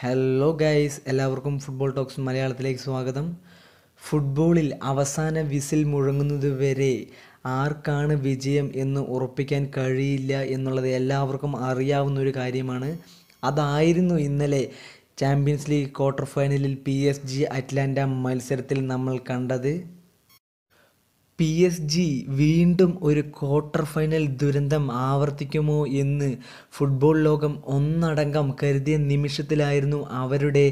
hello guys എല്ലാവർക്കും football talks മലയാളത്തിലേക്ക് സ്വാഗതം ഫുട്ബോളിൽ അവസാന വിസിൽ മുഴങ്ങുന്നത് വരെ ആർക്കാണ് വിജയം എന്ന് ഉറപ്പിക്കാൻ കഴിയില്ല എന്നുള്ളത് എല്ലാവർക്കും അറിയാവുന്ന ഒരു കാര്യമാണ് അതായിരുന്നു ഇന്നലെ ചാമ്പ്യൻസ് ലീഗ് ക്വാർട്ടർ ഫൈനലിൽ പി എസ് ജി അറ്റ്ലാന്റ മത്സരത്തിൽ നമ്മൾ കണ്ടത് പി എസ് ജി വീണ്ടും ഒരു ക്വാർട്ടർ ഫൈനൽ ദുരന്തം ആവർത്തിക്കുമോ എന്ന് ഫുട്ബോൾ ലോകം ഒന്നടങ്കം കരുതിയ നിമിഷത്തിലായിരുന്നു അവരുടെ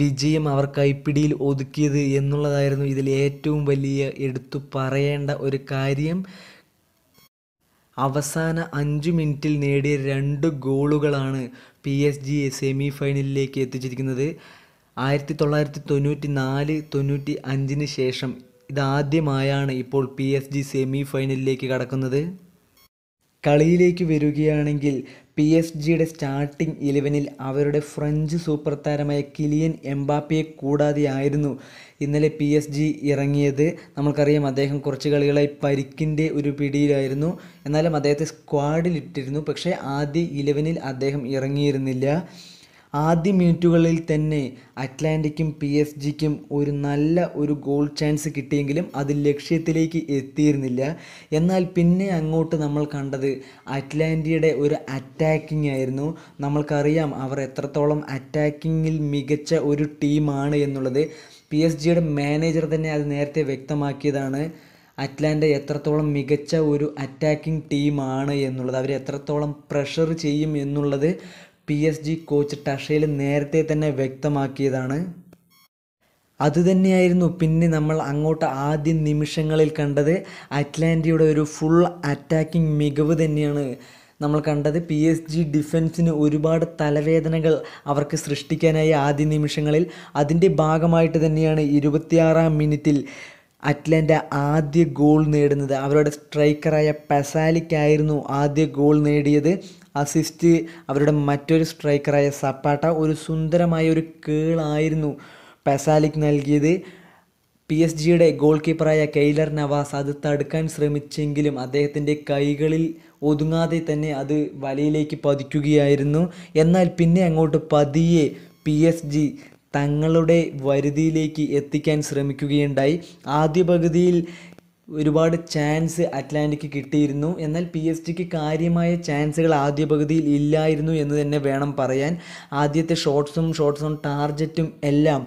വിജയം അവർ കൈപ്പിടിയിൽ ഒതുക്കിയത് എന്നുള്ളതായിരുന്നു ഇതിൽ ഏറ്റവും വലിയ എടുത്തു പറയേണ്ട ഒരു കാര്യം അവസാന അഞ്ച് മിനിറ്റിൽ നേടിയ രണ്ട് ഗോളുകളാണ് പി എസ് ജിയെ സെമി ഫൈനലിലേക്ക് എത്തിച്ചിരിക്കുന്നത് ആയിരത്തി തൊള്ളായിരത്തി തൊണ്ണൂറ്റി നാല് തൊണ്ണൂറ്റി അഞ്ചിന് ശേഷം ഇതാദ്യമായാണ് ഇപ്പോൾ പി എസ് ജി സെമി ഫൈനലിലേക്ക് കടക്കുന്നത് കളിയിലേക്ക് വരികയാണെങ്കിൽ പി എസ് ജിയുടെ സ്റ്റാർട്ടിംഗ് ഇലവനിൽ അവരുടെ ഫ്രഞ്ച് സൂപ്പർ താരമായ കിലിയൻ എംബാപ്പിയെ കൂടാതെയായിരുന്നു ഇന്നലെ പി എസ് ജി ഇറങ്ങിയത് നമുക്കറിയാം അദ്ദേഹം കുറച്ച് കളികളായി പരിക്കിൻ്റെ ഒരു പിടിയിലായിരുന്നു എന്നാലും അദ്ദേഹത്തെ സ്ക്വാഡിലിട്ടിരുന്നു പക്ഷേ ആദ്യ ഇലവനിൽ അദ്ദേഹം ഇറങ്ങിയിരുന്നില്ല ആദ്യ മിനിറ്റുകളിൽ തന്നെ അറ്റ്ലാന്റിക്കും പി എസ് ജിക്കും ഒരു നല്ല ഒരു ഗോൾ ചാൻസ് കിട്ടിയെങ്കിലും അത് ലക്ഷ്യത്തിലേക്ക് എത്തിയിരുന്നില്ല എന്നാൽ പിന്നെ അങ്ങോട്ട് നമ്മൾ കണ്ടത് അറ്റ്ലാന്റിയുടെ ഒരു അറ്റാക്കിംഗ് ആയിരുന്നു നമ്മൾക്കറിയാം അവർ എത്രത്തോളം അറ്റാക്കിങ്ങിൽ മികച്ച ഒരു ടീമാണ് എന്നുള്ളത് പി എസ് ജിയുടെ മാനേജർ തന്നെ അത് നേരത്തെ വ്യക്തമാക്കിയതാണ് അറ്റ്ലാന്റ എത്രത്തോളം മികച്ച ഒരു അറ്റാക്കിംഗ് ടീമാണ് എന്നുള്ളത് അവർ എത്രത്തോളം പ്രഷർ ചെയ്യും എന്നുള്ളത് പി എസ് ജി കോച്ച് ടഷയിൽ നേരത്തെ തന്നെ വ്യക്തമാക്കിയതാണ് അതുതന്നെയായിരുന്നു പിന്നെ നമ്മൾ അങ്ങോട്ട് ആദ്യ നിമിഷങ്ങളിൽ കണ്ടത് അറ്റ്ലാന്റിയുടെ ഒരു ഫുൾ അറ്റാക്കിംഗ് മികവ് തന്നെയാണ് നമ്മൾ കണ്ടത് പി എസ് ജി ഡിഫൻസിന് ഒരുപാട് തലവേദനകൾ അവർക്ക് സൃഷ്ടിക്കാനായി ആദ്യ നിമിഷങ്ങളിൽ അതിൻ്റെ ഭാഗമായിട്ട് തന്നെയാണ് ഇരുപത്തിയാറാം മിനിറ്റിൽ അറ്റ്ലാന്റ ആദ്യ ഗോൾ നേടുന്നത് അവരുടെ സ്ട്രൈക്കറായ പെസാലിക്കായിരുന്നു ആദ്യ ഗോൾ നേടിയത് അസിസ്റ്റ് അവരുടെ മറ്റൊരു സ്ട്രൈക്കറായ സപ്പാട്ട ഒരു സുന്ദരമായ ഒരു കേളായിരുന്നു പെസാലിക് നൽകിയത് പി എസ് ജിയുടെ ഗോൾ കീപ്പറായ കെയ്ലർ നവാസ് അത് തടുക്കാൻ ശ്രമിച്ചെങ്കിലും അദ്ദേഹത്തിൻ്റെ കൈകളിൽ ഒതുങ്ങാതെ തന്നെ അത് വലയിലേക്ക് പതിക്കുകയായിരുന്നു എന്നാൽ പിന്നെ അങ്ങോട്ട് പതിയെ പി എസ് ജി തങ്ങളുടെ വരുതിയിലേക്ക് എത്തിക്കാൻ ശ്രമിക്കുകയുണ്ടായി ആദ്യ പകുതിയിൽ ഒരുപാട് ചാൻസ് അറ്റ്ലാന്റിക്ക് കിട്ടിയിരുന്നു എന്നാൽ പി എസ് ജിക്ക് കാര്യമായ ചാൻസുകൾ ആദ്യ പകുതിയിൽ ഇല്ലായിരുന്നു എന്ന് തന്നെ വേണം പറയാൻ ആദ്യത്തെ ഷോട്ട്സും ഷോട്ട്സ് ഓൺ ടാർജറ്റും എല്ലാം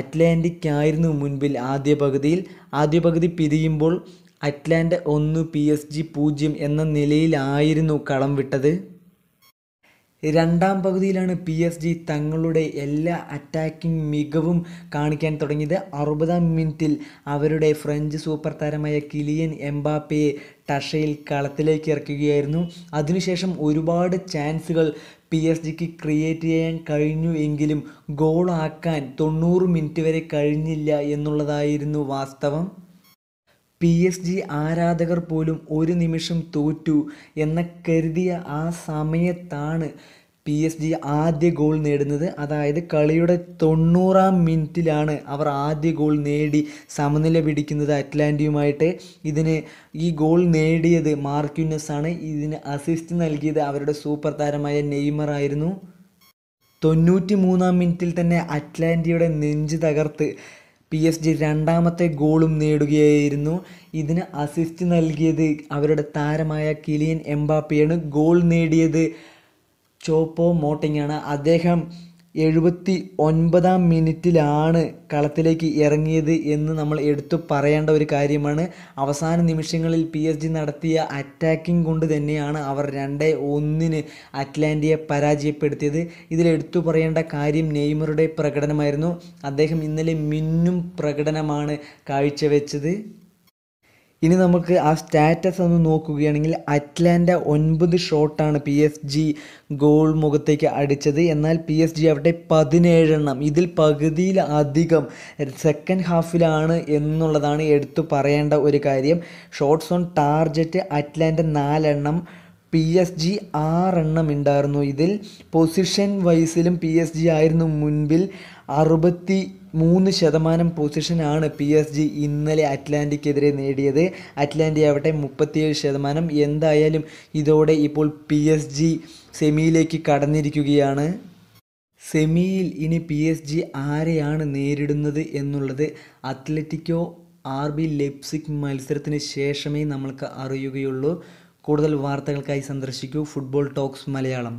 അറ്റ്ലാന്റിക്കായിരുന്നു മുൻപിൽ ആദ്യ പകുതിയിൽ ആദ്യ പകുതി പിരിയുമ്പോൾ അറ്റ്ലാന്റ് ഒന്ന് പി എസ് ജി പൂജ്യം എന്ന നിലയിലായിരുന്നു കളം വിട്ടത് രണ്ടാം പകുതിയിലാണ് പി എസ് ജി തങ്ങളുടെ എല്ലാ അറ്റാക്കിംഗ് മികവും കാണിക്കാൻ തുടങ്ങിയത് അറുപതാം മിനിറ്റിൽ അവരുടെ ഫ്രഞ്ച് സൂപ്പർ താരമായ കിലിയൻ എംബാപ്പയെ ടഷയിൽ കളത്തിലേക്ക് ഇറക്കുകയായിരുന്നു അതിനുശേഷം ഒരുപാട് ചാൻസുകൾ പി എസ് ജിക്ക് ക്രിയേറ്റ് ചെയ്യാൻ കഴിഞ്ഞു എങ്കിലും ഗോളാക്കാൻ തൊണ്ണൂറ് മിനിറ്റ് വരെ കഴിഞ്ഞില്ല എന്നുള്ളതായിരുന്നു വാസ്തവം പി എസ് ജി ആരാധകർ പോലും ഒരു നിമിഷം തോറ്റു എന്ന കരുതിയ ആ സമയത്താണ് പി എസ് ജി ആദ്യ ഗോൾ നേടുന്നത് അതായത് കളിയുടെ തൊണ്ണൂറാം മിനിറ്റിലാണ് അവർ ആദ്യ ഗോൾ നേടി സമനില പിടിക്കുന്നത് അറ്റ്ലാന്റിയുമായിട്ട് ഇതിന് ഈ ഗോൾ നേടിയത് മാർക്യുനസ് ആണ് ഇതിന് അസിസ്റ്റ് നൽകിയത് അവരുടെ സൂപ്പർ താരമായ നെയ്മർ ആയിരുന്നു തൊണ്ണൂറ്റി മൂന്നാം മിനിറ്റിൽ തന്നെ അറ്റ്ലാന്റിയുടെ നെഞ്ച് തകർത്ത് പി എസ് ജി രണ്ടാമത്തെ ഗോളും നേടുകയായിരുന്നു ഇതിന് അസിസ്റ്റ് നൽകിയത് അവരുടെ താരമായ കിലിയൻ എംബാപ്പിയാണ് ഗോൾ നേടിയത് ചോപ്പോ മോട്ടിങ്ങാണ് അദ്ദേഹം എഴുപത്തി ഒൻപതാം മിനിറ്റിലാണ് കളത്തിലേക്ക് ഇറങ്ങിയത് എന്ന് നമ്മൾ എടുത്തു പറയേണ്ട ഒരു കാര്യമാണ് അവസാന നിമിഷങ്ങളിൽ പി എസ് ജി നടത്തിയ അറ്റാക്കിംഗ് കൊണ്ട് തന്നെയാണ് അവർ രണ്ട് ഒന്നിന് അറ്റ്ലാന്റിയെ പരാജയപ്പെടുത്തിയത് ഇതിലെടുത്തു പറയേണ്ട കാര്യം നെയ്മറുടെ പ്രകടനമായിരുന്നു അദ്ദേഹം ഇന്നലെ മിന്നും പ്രകടനമാണ് കാഴ്ചവെച്ചത് ഇനി നമുക്ക് ആ സ്റ്റാറ്റസ് ഒന്ന് നോക്കുകയാണെങ്കിൽ അറ്റ്ലാന്റ ഒൻപത് ഷോട്ടാണ് പി എസ് ജി ഗോൾ മുഖത്തേക്ക് അടിച്ചത് എന്നാൽ പി എസ് ജി അവിടെ പതിനേഴെണ്ണം ഇതിൽ പകുതിയിലധികം സെക്കൻഡ് ഹാഫിലാണ് എന്നുള്ളതാണ് എടുത്തു പറയേണ്ട ഒരു കാര്യം ഷോട്ട്സ് ഓൺ ടാർജറ്റ് അറ്റ്ലാന്റ നാലെണ്ണം പി എസ് ജി ആറെണ്ണം ഉണ്ടായിരുന്നു ഇതിൽ പൊസിഷൻ വൈസിലും പി എസ് ജി ആയിരുന്നു മുൻപിൽ അറുപത്തി മൂന്ന് ശതമാനം പൊസിഷനാണ് പി എസ് ജി ഇന്നലെ അറ്റ്ലാന്റിക്കെതിരെ നേടിയത് അറ്റ്ലാന്റി ആവട്ടെ മുപ്പത്തിയേഴ് ശതമാനം എന്തായാലും ഇതോടെ ഇപ്പോൾ പി എസ് ജി സെമിയിലേക്ക് കടന്നിരിക്കുകയാണ് സെമിയിൽ ഇനി പി എസ് ജി ആരെയാണ് നേരിടുന്നത് എന്നുള്ളത് അത്ലറ്റിക്കോ ആർ ബി ലെപ്സിക് മത്സരത്തിന് ശേഷമേ നമ്മൾക്ക് അറിയുകയുള്ളൂ കൂടുതൽ വാർത്തകൾക്കായി സന്ദർശിക്കൂ ഫുട്ബോൾ ടോക്സ് മലയാളം